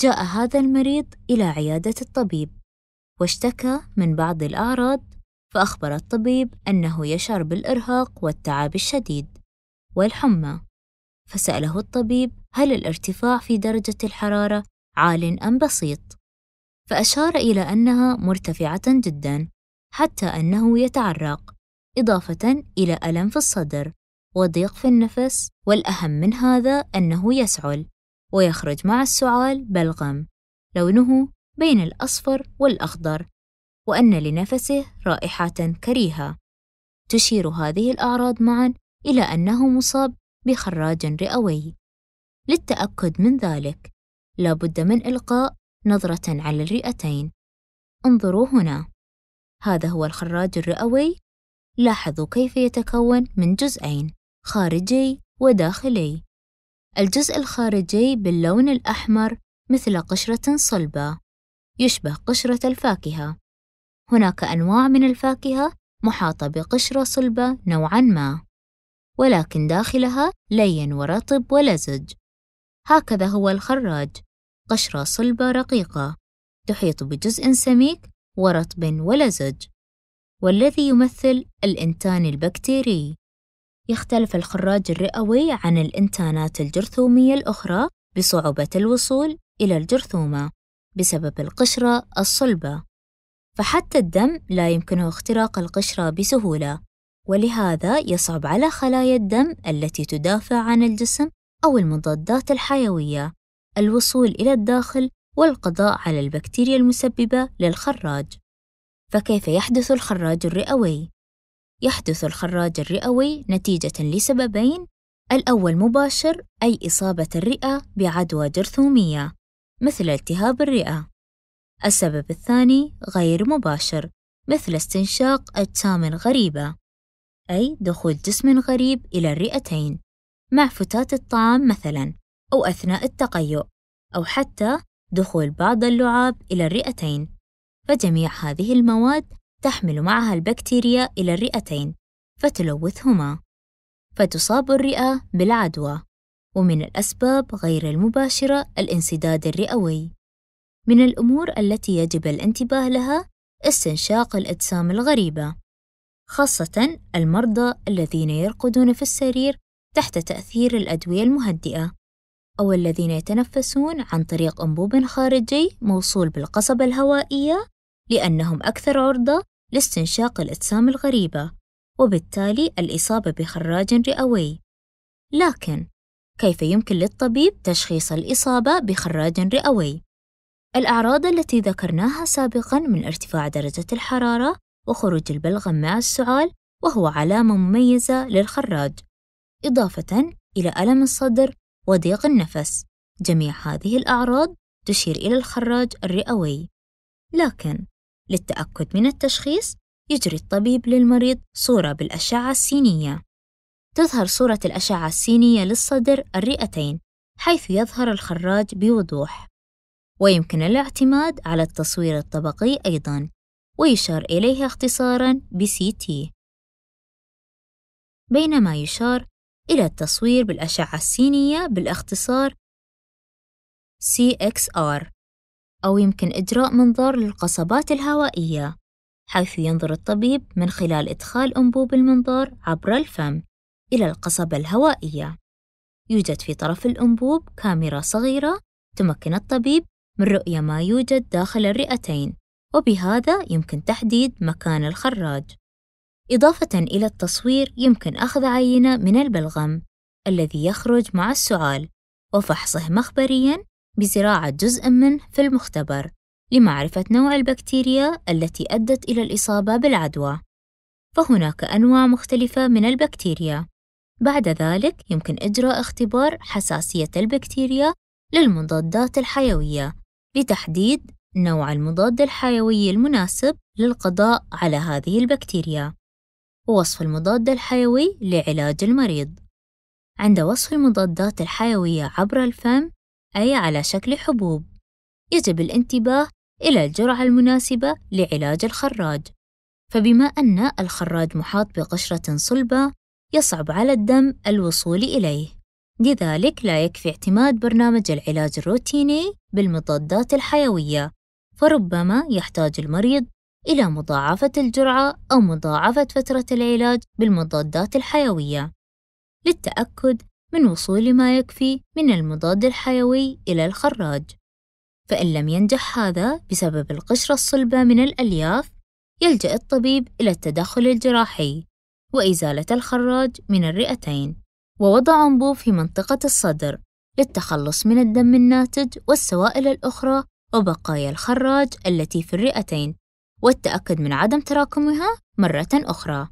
جاء هذا المريض إلى عيادة الطبيب واشتكى من بعض الأعراض فأخبر الطبيب أنه يشعر بالإرهاق والتعب الشديد والحمى فسأله الطبيب هل الارتفاع في درجة الحرارة عال أم بسيط؟ فأشار إلى أنها مرتفعة جدا حتى أنه يتعرق إضافة إلى ألم في الصدر وضيق في النفس والأهم من هذا أنه يسعل ويخرج مع السعال بلغم لونه بين الأصفر والأخضر وأن لنفسه رائحة كريهة تشير هذه الأعراض معا إلى أنه مصاب بخراج رئوي للتأكد من ذلك لابد من إلقاء نظرة على الرئتين انظروا هنا هذا هو الخراج الرئوي لاحظوا كيف يتكون من جزئين خارجي وداخلي الجزء الخارجي باللون الأحمر مثل قشرة صلبة يشبه قشرة الفاكهة هناك أنواع من الفاكهة محاطة بقشرة صلبة نوعًا ما، ولكن داخلها لين ورطب ولزج. هكذا هو الخراج، قشرة صلبة رقيقة، تحيط بجزء سميك ورطب ولزج، والذي يمثل الإنتان البكتيري. يختلف الخراج الرئوي عن الإنتانات الجرثومية الأخرى بصعوبة الوصول إلى الجرثومة بسبب القشرة الصلبة فحتى الدم لا يمكنه اختراق القشرة بسهولة ولهذا يصعب على خلايا الدم التي تدافع عن الجسم أو المضادات الحيوية الوصول إلى الداخل والقضاء على البكتيريا المسببة للخراج فكيف يحدث الخراج الرئوي؟ يحدث الخراج الرئوي نتيجة لسببين الأول مباشر أي إصابة الرئة بعدوى جرثومية مثل التهاب الرئة السبب الثاني غير مباشر مثل استنشاق أجسام غريبة أي دخول جسم غريب إلى الرئتين مع فتات الطعام مثلاً أو أثناء التقيؤ أو حتى دخول بعض اللعاب إلى الرئتين فجميع هذه المواد تحمل معها البكتيريا إلى الرئتين فتلوثهما فتصاب الرئة بالعدوى ومن الأسباب غير المباشرة الانسداد الرئوي من الأمور التي يجب الانتباه لها استنشاق الأجسام الغريبة خاصة المرضى الذين يرقدون في السرير تحت تأثير الأدوية المهدئة أو الذين يتنفسون عن طريق أنبوب خارجي موصول بالقصبة الهوائية لأنهم أكثر عرضة لاستنشاق الأجسام الغريبة وبالتالي الإصابة بخراج رئوي لكن كيف يمكن للطبيب تشخيص الإصابة بخراج رئوي؟ الأعراض التي ذكرناها سابقًا من ارتفاع درجة الحرارة وخروج البلغم مع السعال وهو علامة مميزة للخراج، إضافة إلى ألم الصدر وضيق النفس، جميع هذه الأعراض تشير إلى الخراج الرئوي، لكن للتأكد من التشخيص يجري الطبيب للمريض صورة بالأشعة السينية تظهر صورة الأشعة السينية للصدر الرئتين حيث يظهر الخراج بوضوح ويمكن الاعتماد على التصوير الطبقي أيضاً ويشار إليه اختصاراً بسي تي بينما يشار إلى التصوير بالأشعة السينية بالاختصار CXR أو يمكن إجراء منظار للقصبات الهوائية حيث ينظر الطبيب من خلال إدخال أنبوب المنظار عبر الفم إلى القصبة الهوائية يوجد في طرف الأنبوب كاميرا صغيرة تمكن الطبيب من رؤية ما يوجد داخل الرئتين وبهذا يمكن تحديد مكان الخراج إضافة إلى التصوير يمكن أخذ عينة من البلغم الذي يخرج مع السعال وفحصه مخبرياً بزراعة جزء منه في المختبر لمعرفة نوع البكتيريا التي أدت إلى الإصابة بالعدوى. فهناك أنواع مختلفة من البكتيريا. بعد ذلك يمكن إجراء اختبار حساسية البكتيريا للمضادات الحيوية لتحديد نوع المضاد الحيوي المناسب للقضاء على هذه البكتيريا ووصف المضاد الحيوي لعلاج المريض عند وصف المضادات الحيوية عبر الفم أي على شكل حبوب يجب الانتباه إلى الجرعة المناسبة لعلاج الخراج فبما أن الخراج محاط بقشرة صلبة يصعب على الدم الوصول إليه لذلك لا يكفي اعتماد برنامج العلاج الروتيني بالمضادات الحيوية فربما يحتاج المريض إلى مضاعفة الجرعة أو مضاعفة فترة العلاج بالمضادات الحيوية للتأكد من وصول ما يكفي من المضاد الحيوي إلى الخراج فإن لم ينجح هذا بسبب القشرة الصلبة من الألياف يلجأ الطبيب إلى التدخل الجراحي وإزالة الخراج من الرئتين ووضع أنبوب في منطقة الصدر للتخلص من الدم الناتج والسوائل الأخرى وبقايا الخراج التي في الرئتين والتأكد من عدم تراكمها مرة أخرى